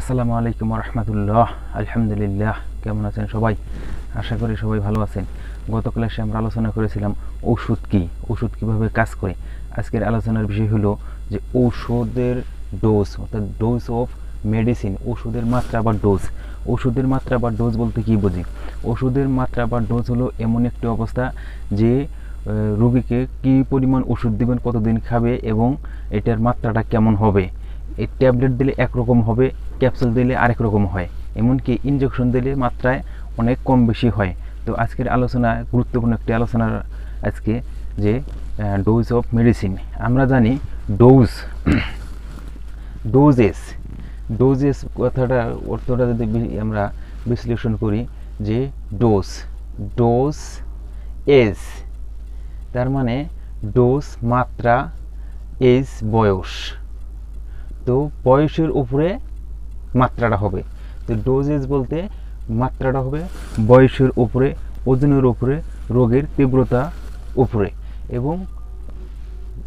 আসসালামু আলাইকুম রহমতুল্লাহ আলহামদুলিল্লাহ কেমন আছেন সবাই আশা করি সবাই ভালো আছেন গত ক্লাসে আমরা আলোচনা করেছিলাম ওষুধ কী ওষুধ কীভাবে কাজ করে আজকের আলোচনার বিষয় হলো যে ওষুধের ডোজ অর্থাৎ ডোজ অফ মেডিসিন ওষুধের মাত্রা বা ডোজ ওষুধের মাত্রা বা ডোজ বলতে কী বুঝি ওষুধের মাত্রা বা ডোজ হলো এমন একটি অবস্থা যে রোগীকে কী পরিমাণ ওষুধ দেবেন কতদিন খাবে এবং এটার মাত্রাটা কেমন হবে এই ট্যাবলেট দিলে একরকম হবে ক্যাপসুল দিলে আরেক রকম হয় এমনকি ইনজেকশন দিলে মাত্রায় অনেক কম বেশি হয় তো আজকের আলোচনা গুরুত্বপূর্ণ একটি আলোচনার আজকে যে ডোজ অফ মেডিসিন আমরা জানি ডোজ ডোজেস ডোজেস কথাটা অর্থটা যদি আমরা বিশ্লেষণ করি যে ডোজ ডোজ এজ তার মানে ডোজ মাত্রা এজ বয়স তো বয়সের উপরে মাত্রাটা হবে তো ডোজেজ বলতে মাত্রাটা হবে বয়সের উপরে ওজনের উপরে রোগের তীব্রতা উপরে এবং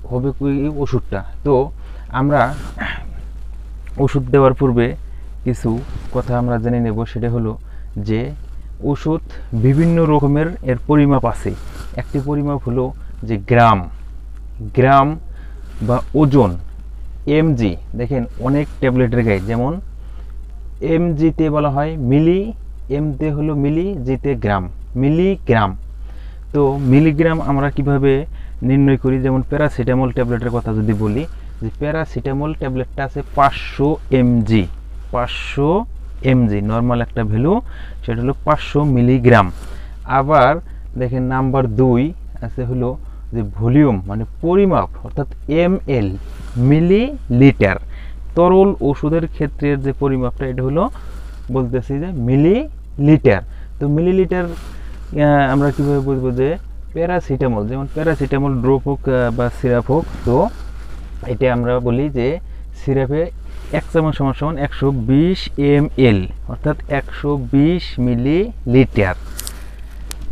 হবে এই ওষুধটা তো আমরা ওষুধ দেওয়ার পূর্বে কিছু কথা আমরা জেনে নেব সেটা হলো যে ওষুধ বিভিন্ন রকমের এর পরিমাপ আছে একটি পরিমাপ হলো যে গ্রাম গ্রাম বা ওজন এমজি দেখেন অনেক ট্যাবলেটের গায়ে যেমন এম জিতে বলা হয় মিলি এম তে হলো মিলি জিতে গ্রাম মিলিগ্রাম তো মিলিগ্রাম আমরা কিভাবে নির্ণয় করি যেমন প্যারাসিটামল ট্যাবলেটের কথা যদি বলি যে প্যারাসিটামল ট্যাবলেটটা আছে পাঁচশো এমজি পাঁচশো এমজি নর্মাল একটা ভ্যালু সেটা হলো পাঁচশো মিলিগ্রাম আবার দেখেন নাম্বার দুই আছে হলো যে ভলিউম মানে পরিমাপ অর্থাৎ এম এল মিলি লিটার তরল ওষুধের ক্ষেত্রে যে পরিমাপটা এটা হলো বলতেছি যে মিলি লিটার তো মিলি লিটার আমরা কীভাবে বুঝবো যে প্যারাসিটামল যেমন প্যারাসিটামল ড্রপ হোক বা সিরাপ হোক তো এটা আমরা বলি যে সিরাপে এক চামচ সমান সমান একশো বিশ এম এল অর্থাৎ একশো বিশ মিলি লিটার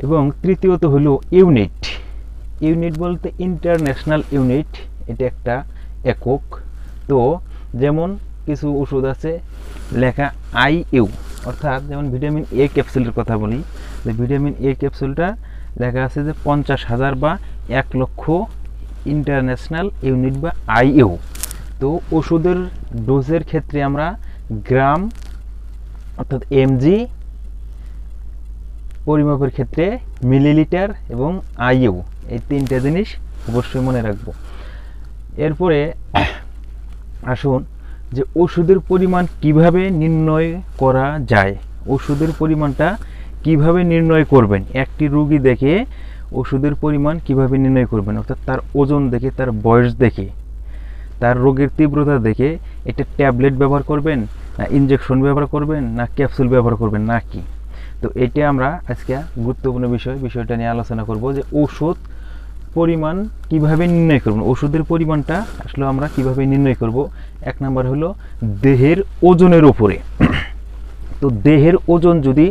এবং তৃতীয়ত হলো ইউনিট ইউনিট বলতে ইন্টারন্যাশনাল ইউনিট এটা একটা একক তো যেমন কিছু ওষুধ আছে লেখা আই ইউ অর্থাৎ যেমন ভিটামিন এ ক্যাপসুলের কথা বলি যে ভিটামিন এ ক্যাপসুলটা লেখা আছে যে পঞ্চাশ হাজার বা এক লক্ষ ইন্টারন্যাশনাল ইউনিট বা ইউ তো ওষুধের ডোজের ক্ষেত্রে আমরা গ্রাম অর্থাৎ এমজি পরিমাপের ক্ষেত্রে মিলিলিটার এবং আইইউ এই তিনটা জিনিস অবশ্যই মনে রাখবো এরপরে আসুন যে ওষুধের পরিমাণ কিভাবে নির্ণয় করা যায় ওষুধের পরিমাণটা কিভাবে নির্ণয় করবেন একটি রুগী দেখে ওষুধের পরিমাণ কিভাবে নির্ণয় করবেন অর্থাৎ তার ওজন দেখে তার বয়স দেখে তার রোগের তীব্রতা দেখে একটা ট্যাবলেট ব্যবহার করবেন না ইঞ্জেকশন ব্যবহার করবেন না ক্যাপসুল ব্যবহার করবেন না কি তো এটা আমরা আজকে গুরুত্বপূর্ণ বিষয় বিষয়টা নিয়ে আলোচনা করব যে ওষুধ পরিমাণ কিভাবে নির্ণয় করব ওষুধের পরিমাণটা আসলে আমরা কিভাবে নির্ণয় করব এক নাম্বার হলো দেহের ওজনের ওপরে তো দেহের ওজন যদি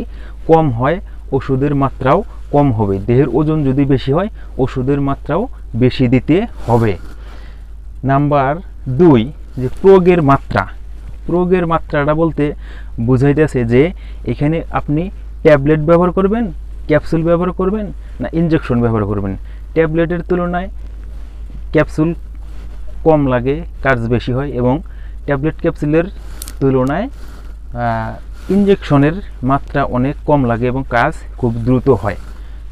কম হয় ওষুধের মাত্রাও কম হবে দেহের ওজন যদি বেশি হয় ওষুধের মাত্রাও বেশি দিতে হবে নাম্বার দুই যে প্রোগের মাত্রা প্রোগের মাত্রাটা বলতে বুঝাইতেছে যে এখানে আপনি ট্যাবলেট ব্যবহার করবেন ক্যাপসুল ব্যবহার করবেন না ইঞ্জেকশন ব্যবহার করবেন ট্যাবলেটের তুলনায় ক্যাপসুল কম লাগে কাজ বেশি হয় এবং ট্যাবলেট ক্যাপসুলের তুলনায় ইঞ্জেকশনের মাত্রা অনেক কম লাগে এবং কাজ খুব দ্রুত হয়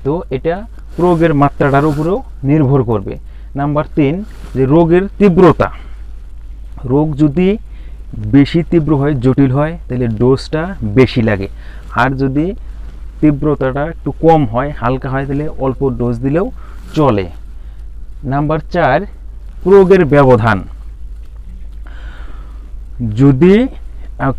তো এটা রোগের মাত্রাটার উপরেও নির্ভর করবে নাম্বার তিন যে রোগের তীব্রতা রোগ যদি বেশি তীব্র হয় জটিল হয় তাহলে ডোজটা বেশি লাগে আর যদি তীব্রতাটা একটু কম হয় হালকা হয় দিলে অল্প ডোজ দিলেও চলে নাম্বার চার প্রয়োগের ব্যবধান যদি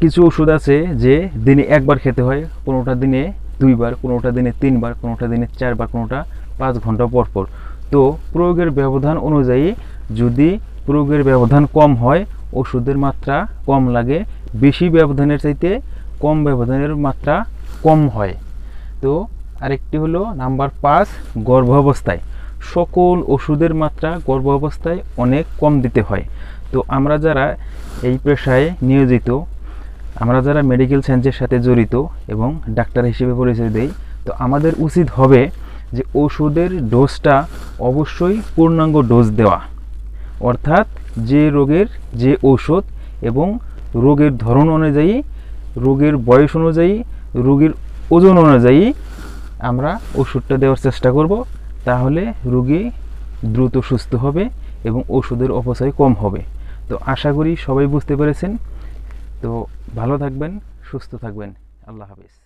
কিছু ওষুধ আছে যে দিনে একবার খেতে হয় কোনোটা দিনে দুইবার কোনোটা দিনে তিনবার কোনোটা দিনে চারবার কোনোটা পাঁচ ঘন্টা পর পর তো প্রয়োগের ব্যবধান অনুযায়ী যদি প্রয়োগের ব্যবধান কম হয় ওষুধের মাত্রা কম লাগে বেশি ব্যবধানের চাইতে কম ব্যবধানের মাত্রা কম হয় তো আরেকটি হলো নাম্বার পাঁচ গর্ভাবস্থায় সকল ওষুধের মাত্রা গর্ভাবস্থায় অনেক কম দিতে হয় তো আমরা যারা এই পেশায় নিয়োজিত আমরা যারা মেডিকেল সায়েন্সের সাথে জড়িত এবং ডাক্তার হিসেবে পরিচয় দেই তো আমাদের উচিত হবে যে ওষুধের ডোজটা অবশ্যই পূর্ণাঙ্গ ডোজ দেওয়া অর্থাৎ যে রোগের যে ঔষধ এবং রোগের ধরন অনুযায়ী রোগের বয়স অনুযায়ী রোগীর ওজন অনুযায়ী আমরা ওষুধটা দেওয়ার চেষ্টা করব তাহলে রুগী দ্রুত সুস্থ হবে এবং ওষুধের অপচয় কম হবে তো আশা করি সবাই বুঝতে পেরেছেন তো ভালো থাকবেন সুস্থ থাকবেন আল্লাহ হাফিজ